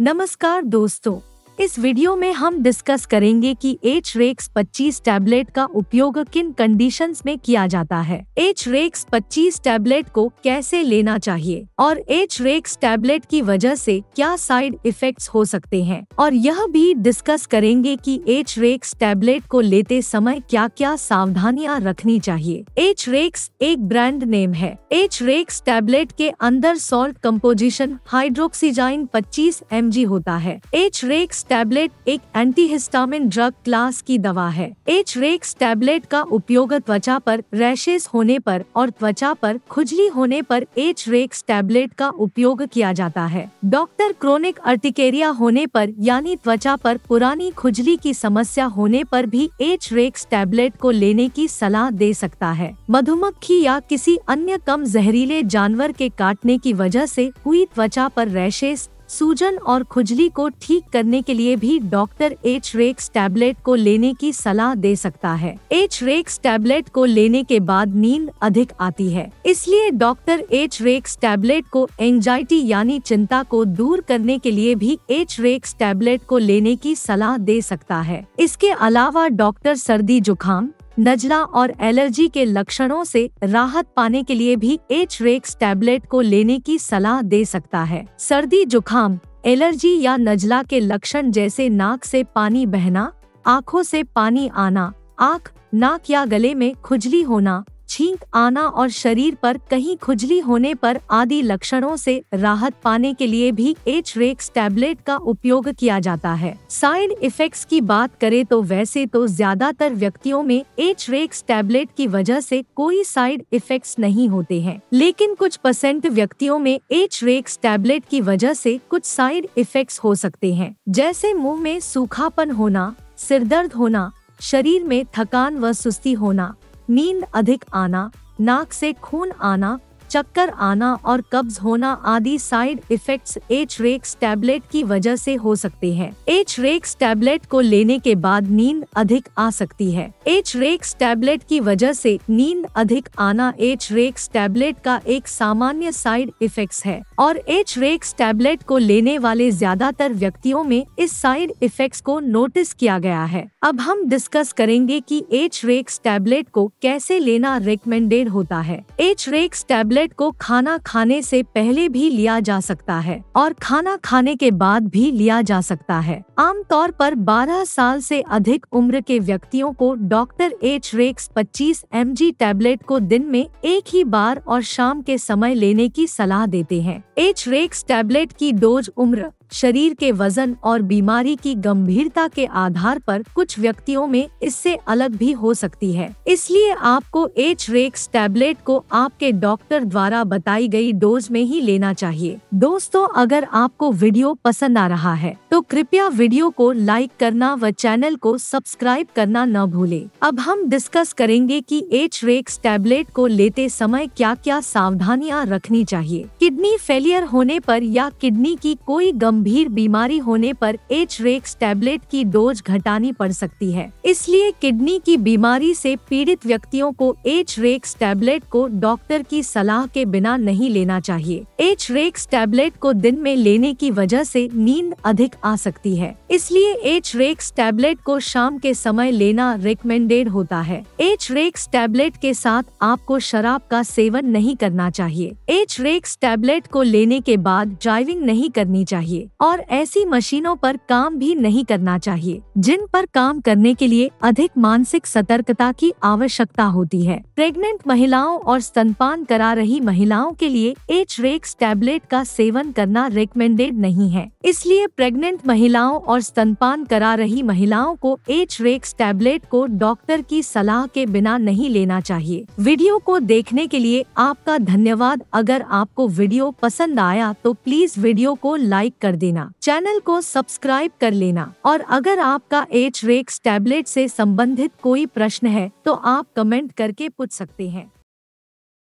नमस्कार दोस्तों इस वीडियो में हम डिस्कस करेंगे कि एच रेक्स पच्चीस टैबलेट का उपयोग किन कंडीशंस में किया जाता है एच रेक्स पच्चीस टैबलेट को कैसे लेना चाहिए और एच रेक्स टैबलेट की वजह से क्या साइड इफेक्ट्स हो सकते हैं और यह भी डिस्कस करेंगे कि एच रेक्स टैबलेट को लेते समय क्या क्या सावधानियां रखनी चाहिए एच रेक्स एक ब्रांड नेम है एच रेक्स टैबलेट के अंदर सॉल्ट कम्पोजिशन हाइड्रोक्सीजाइन पच्चीस एम होता है एच रेक्स टैबलेट एक एंटीहिस्टामिन ड्रग क्लास की दवा है एच रेक्स टैबलेट का उपयोग त्वचा पर रैशेस होने पर और त्वचा पर खुजली होने पर एच रेक्स टैबलेट का उपयोग किया जाता है डॉक्टर क्रोनिक अर्टिकेरिया होने पर यानी त्वचा पर पुरानी खुजली की समस्या होने पर भी एच रेक्स टैबलेट को लेने की सलाह दे सकता है मधुमक्खी या किसी अन्य कम जहरीले जानवर के काटने की वजह से हुई त्वचा पर रैशेस सूजन और खुजली को ठीक करने के लिए भी डॉक्टर एच रेक्स टैबलेट को लेने की सलाह दे सकता है एच रेक्स टैबलेट को लेने के बाद नींद अधिक आती है इसलिए डॉक्टर एच रेक्स टैबलेट को एंजाइटी यानी चिंता को दूर करने के लिए भी एच रेक्स टैबलेट को लेने की सलाह दे सकता है इसके अलावा डॉक्टर सर्दी जुकाम नजला और एलर्जी के लक्षणों से राहत पाने के लिए भी एच रेक्स टैबलेट को लेने की सलाह दे सकता है सर्दी जुखाम एलर्जी या नजला के लक्षण जैसे नाक से पानी बहना आँखों से पानी आना आँख नाक या गले में खुजली होना छींक आना और शरीर पर कहीं खुजली होने पर आदि लक्षणों से राहत पाने के लिए भी एच रेक्स टैबलेट का उपयोग किया जाता है साइड इफेक्ट्स की बात करें तो वैसे तो ज्यादातर व्यक्तियों में एच रेक्स टैबलेट की वजह से कोई साइड इफेक्ट्स नहीं होते हैं लेकिन कुछ परसेंट व्यक्तियों में एच रेक्स टैबलेट की वजह से कुछ साइड इफेक्ट्स हो सकते हैं जैसे मुंह में सूखापन होना सिरदर्द होना शरीर में थकान व सुस्ती होना नींद अधिक आना नाक से खून आना चक्कर आना और कब्ज होना आदि side effects H Rex tablet की वजह से हो सकते हैं एच रेक्स टैबलेट को लेने के बाद नींद अधिक आ सकती है एच रेक्स टैबलेट की वजह से नींद अधिक आना एच रेक्स टैबलेट का एक सामान्य साइड इफेक्ट्स है और एच रेक्स टैबलेट को लेने वाले ज्यादातर व्यक्तियों में इस साइड इफेक्ट को नोटिस किया गया है अब हम डिस्कस करेंगे की एच रेक्स टैबलेट को कैसे लेना रिकमेंडेड होता है एच रेक्स टैबलेट टैबलेट को खाना खाने से पहले भी लिया जा सकता है और खाना खाने के बाद भी लिया जा सकता है आमतौर पर 12 साल से अधिक उम्र के व्यक्तियों को doctor H Rex 25 M tablet को दिन में एक ही बार और शाम के समय लेने की सलाह देते हैं एच रेक्स टैबलेट की डोज उम्र शरीर के वजन और बीमारी की गंभीरता के आधार पर कुछ व्यक्तियों में इससे अलग भी हो सकती है इसलिए आपको एच रेक्स टैबलेट को आपके डॉक्टर द्वारा बताई गई डोज में ही लेना चाहिए दोस्तों अगर आपको वीडियो पसंद आ रहा है तो कृपया वीडियो को लाइक करना व चैनल को सब्सक्राइब करना न भूले अब हम डिस्कस करेंगे कि एच रेक्स टैबलेट को लेते समय क्या क्या सावधानियां रखनी चाहिए किडनी फेलियर होने पर या किडनी की कोई गंभीर गंभीर बीमारी होने पर एच रेक्स टैबलेट की डोज घटानी पड़ सकती है इसलिए किडनी की बीमारी से पीड़ित व्यक्तियों को एच रेक्स टैबलेट को डॉक्टर की सलाह के बिना नहीं लेना चाहिए एच रेक्स टैबलेट को दिन में लेने की वजह से नींद अधिक आ सकती है इसलिए एच रेक्स टैबलेट को शाम के समय लेना रिकमेंडेड होता है एच रेक्स टैबलेट के साथ आपको शराब का सेवन नहीं करना चाहिए एच रेक्स टैबलेट को लेने के बाद ड्राइविंग नहीं करनी चाहिए चाहिए और ऐसी मशीनों पर काम भी नहीं करना चाहिए जिन पर काम करने के लिए अधिक मानसिक सतर्कता की आवश्यकता होती है प्रेग्नेंट महिलाओं और स्तनपान करा रही महिलाओं के लिए एच रेक्स टैबलेट का सेवन करना रिकमेंडेड नहीं है इसलिए प्रेग्नेंट महिलाओं और स्तनपान करा रही महिलाओं को एच रेक्स टैबलेट को डॉक्टर की सलाह के बिना नहीं लेना चाहिए वीडियो को देखने के लिए आपका धन्यवाद अगर आपको वीडियो पसंद आया तो प्लीज वीडियो को लाइक कर कर देना चैनल को सब्सक्राइब कर लेना और अगर आपका एच रेक्स टैबलेट से संबंधित कोई प्रश्न है तो आप कमेंट करके पूछ सकते हैं